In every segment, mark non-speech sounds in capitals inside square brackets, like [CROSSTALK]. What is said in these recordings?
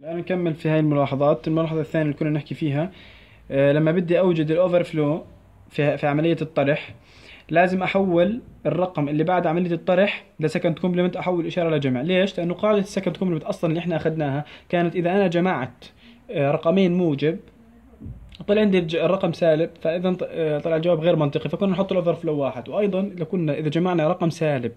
الآن نكمل في هاي الملاحظات الملاحظة الثانية اللي كنا نحكي فيها آه، لما بدي أوجد الأوفر فلو في, في عملية الطرح لازم أحول الرقم اللي بعد عملية الطرح لسكند كومبلمنت أحول إشارة لجمع ليش؟ لأنه قاعدة السكند كومبلمنت أصلا اللي إحنا أخذناها كانت إذا أنا جمعت آه، رقمين موجب طلع عندي الرقم سالب فاذا آه، طلع الجواب غير منطقي فكنا نحط الاوفر فلو واحد وايضا لو كنا اذا جمعنا رقم سالب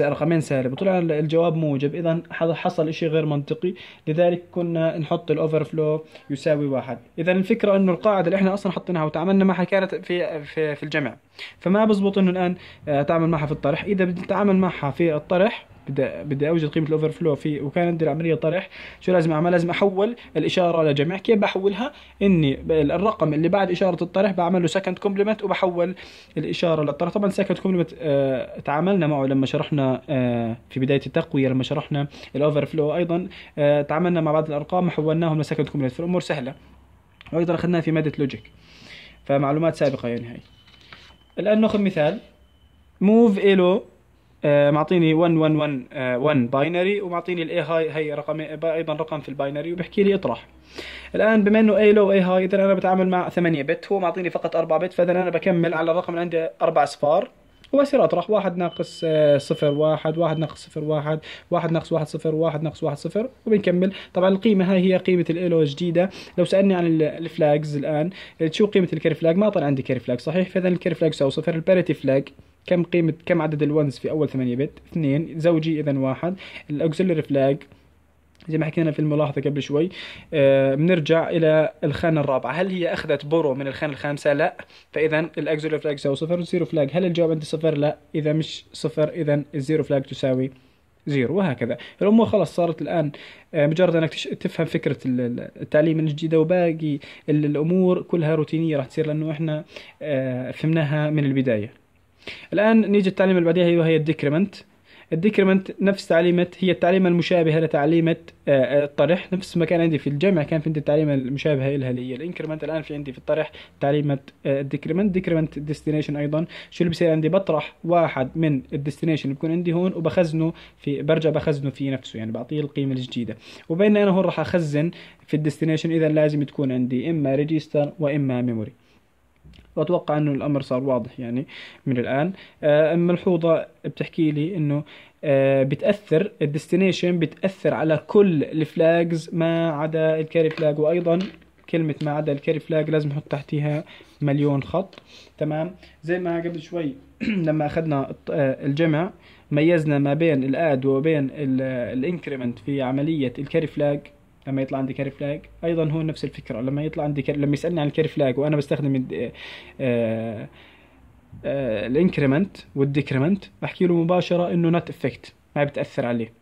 رقمين سالب وطلع الجواب موجب اذا حصل شيء غير منطقي لذلك كنا نحط الاوفر فلو يساوي واحد اذا الفكره انه القاعده اللي احنا اصلا حطيناها وتعاملنا معها كانت في في, في الجمع فما بزبط انه الان آه، تعمل معها في الطرح اذا بدي معها في الطرح بدي بدي اوجد قيمه الاوفر فلو في وكان عندي العمليه طرح شو لازم اعمل لازم احول الاشاره لجمع كيف بحولها اني الرقم اللي بعد اشاره الطرح بعمل له سكند كومبلمنت وبحول الاشاره للطرح طبعا سكند كومبلمنت آه تعاملنا معه لما شرحنا آه في بدايه التقويه لما شرحنا الاوفر فلو ايضا آه تعاملنا مع بعض الارقام حولناهم لسكند كومبلمنت فالامور سهله وايضا اخذناها في ماده لوجيك فمعلومات سابقه يعني هي الان ناخذ مثال موف الو آه، معطيني 1 1 1 1 باينري ومعطيني الاي هاي هي رقم ايضا رقم في الباينري وبحكي لي اطرح الان بما انه اي لو اي هاي اذا انا بتعامل مع 8 بت هو معطيني فقط 4 بت فاذا انا بكمل على الرقم اللي عندي اربع اصفار وبصير اطرح 1 ناقص 0 1 1 ناقص 0 1 1 ناقص 1 0 1 ناقص 1 0 وبنكمل طبعا القيمه هاي هي قيمه الاي لو الجديده لو سالني عن الفلاجز الان شو قيمه الكير فلاج ما طلع عندي كير فلاج صحيح فاذا الكير فلاج يساوي صفر الباريتي فلاج كم قيمة كم عدد الونز في أول ثمانية بت اثنين زوجي إذا واحد الأوكسلري فلاج زي ما حكينا في الملاحظة قبل شوي آه، بنرجع إلى الخانة الرابعة هل هي أخذت برو من الخانة الخامسة؟ لا فإذا الأوكسلري فلاج تساوي صفر والزيرو فلاج هل الجواب عندي صفر؟ لا إذا مش صفر إذا الزيرو فلاج تساوي زيرو وهكذا الأمور خلاص صارت الآن آه، مجرد أنك تفهم فكرة التعليم الجديدة وباقي الأمور كلها روتينية راح تصير لأنه إحنا آه، فهمناها من البداية الآن نيجي التعليمة اللي بعديها وهي أيوة الديكريمنت الديكريمنت نفس تعليمة هي التعليمة المشابهة لتعليمة آه، الطرح نفس ما كان عندي في الجمع كان في عندي التعليمة المشابهة لها اللي هي الانكريمنت الآن في عندي في الطرح تعليمة آه، الديكريمنت ديكريمنت ديستنيشن أيضا شو اللي بصير عندي بطرح واحد من الديستنيشن اللي بكون عندي هون وبخزنه في برجع بخزنه في نفسه يعني بعطيه القيمة الجديدة وبين أنا هون راح أخزن في الديستنيشن إذا لازم تكون عندي إما ريجستر وإما ميموري واتوقع انه الامر صار واضح يعني من الان آه، ملحوظه بتحكي لي انه آه، بتاثر الديستنيشن بتاثر على كل الفلاجز ما عدا الكاري فلاج وايضا كلمة ما عدا الكاري فلاج لازم نحط تحتيها مليون خط تمام زي ما قبل شوي [CLEARS THROAT] لما اخذنا آه، الجمع ميزنا ما بين الاد وبين الانكريمنت في عملية الكاري فلاج لما يطلع عندي كاري فلاج ايضا هو نفس الفكره لما يطلع عندي كاري... لما يسالني عن الكاري فلاج وانا بستخدم ال... آه، آه، الانكريمنت والديكريمنت بحكي له مباشره انه نت افكت ما بتاثر عليه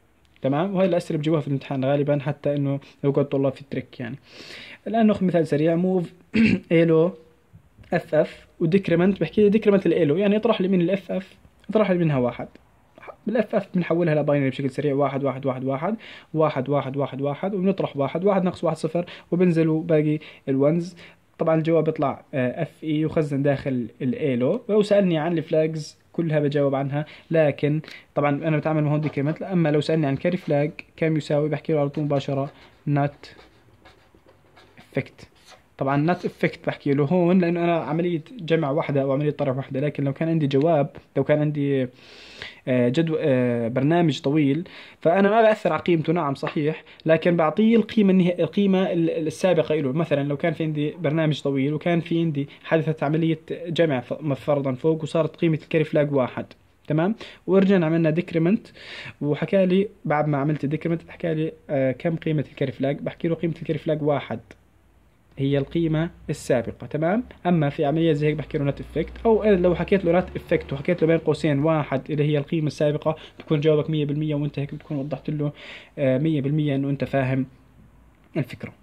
تمام وهي الاسئله بجيبوها في الامتحان غالبا حتى انه يقعد طلاب في التريك يعني الان ناخذ مثال سريع موف الو اف اف وديكريمنت بحكي لي ديكريمنت الالو يعني اطرح لي من الاف اف اطرح لي منها واحد بالاف اف بنحولها لباينري بشكل سريع واحد واحد واحد واحد واحد واحد واحد واحد وبنطرح واحد واحد ناقص واحد صفر وبنزلوا باقي الونز طبعا الجواب يطلع اف آه، اي e، وخزن داخل الالو لو سالني عن الفلاجز كلها بجاوب عنها لكن طبعا انا بتعامل مع هون ديكريمنت اما لو سالني عن كاري فلاج كم يساوي بحكي له على طول مباشره نات افكت طبعا نت افكت بحكي له هون لانه انا عمليه جمع واحده او عمليه طرح واحده لكن لو كان عندي جواب لو كان عندي آه، جدول آه، برنامج طويل فانا ما باثر على قيمته نعم صحيح لكن بعطيه القيمه القيمه السابقه له مثلا لو كان في عندي برنامج طويل وكان في عندي حدثت عمليه جمع فرضا فوق وصارت قيمه الكاري فلاج واحد تمام ورجعنا عملنا ديكريمنت وحكى لي بعد ما عملت ديكريمنت حكى لي آه، كم قيمه الكاري فلاج بحكي له قيمه الكاري فلاج واحد هي القيمة السابقة تمام أما في عملية زي هيك بحكي له نت افكت أو إيه، لو حكيت له نت افكت وحكيت له بين قوسين واحد اللي هي القيمة السابقة بكون جوابك 100% وأنت هيك بتكون وضحت له 100% آه، إنه أنت فاهم الفكرة